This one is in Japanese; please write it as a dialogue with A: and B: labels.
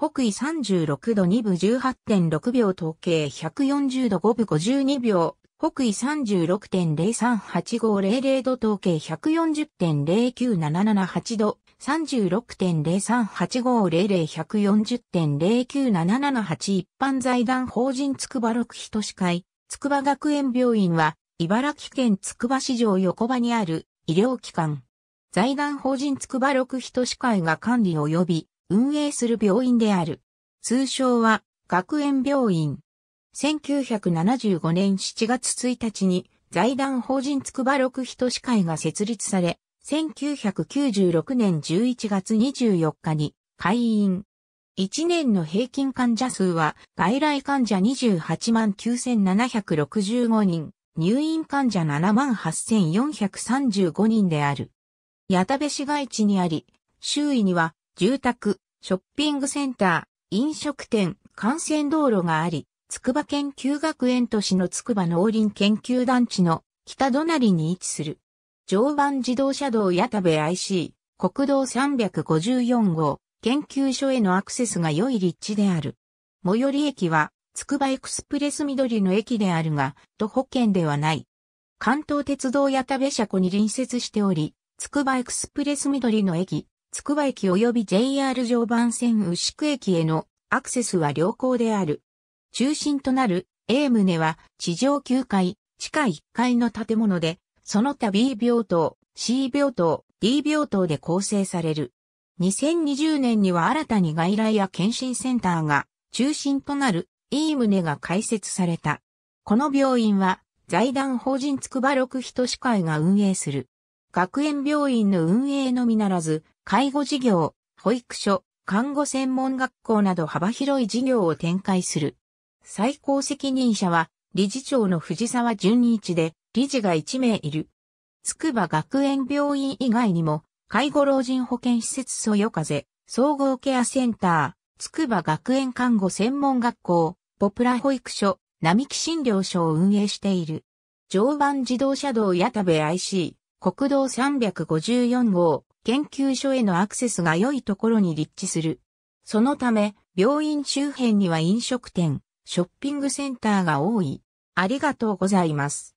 A: 北緯36度2分18.6秒統計140度5分52秒、北緯36.038500度統計140.09778度、36.038500,140.09778一般財団法人筑波六人司会、筑波学園病院は、茨城県筑波市場横場にある医療機関。財団法人筑波六人司会が管理及び運営する病院である。通称は学園病院。1975年7月1日に財団法人筑波ば六人司会が設立され、1996年11月24日に会員。1年の平均患者数は外来患者28 9765人、入院患者7 8435人である。矢田部市街地にあり、周囲には住宅、ショッピングセンター、飲食店、幹線道路があり、筑波研究学園都市の筑波農林研究団地の北隣に位置する。常磐自動車道矢田部 IC、国道354号、研究所へのアクセスが良い立地である。最寄り駅は、筑波エクスプレス緑の駅であるが、徒歩圏ではない。関東鉄道矢田部車庫に隣接しており、筑波エクスプレス緑の駅、つくば駅及び JR 常磐線牛久駅へのアクセスは良好である。中心となる A 棟は地上9階、地下1階の建物で、その他 B 病棟、C 病棟、D 病棟で構成される。2020年には新たに外来や検診センターが中心となる E 棟が開設された。この病院は財団法人つくば六人市会が運営する。学園病院の運営のみならず、介護事業、保育所、看護専門学校など幅広い事業を展開する。最高責任者は理事長の藤沢淳一で理事が1名いる。筑波学園病院以外にも介護老人保健施設そよ風、総合ケアセンター、筑波学園看護専門学校、ポプラ保育所、並木診療所を運営している。常磐自動車道矢田部 IC、国道354号、研究所へのアクセスが良いところに立地する。そのため、病院周辺には飲食店、ショッピングセンターが多い。ありがとうございます。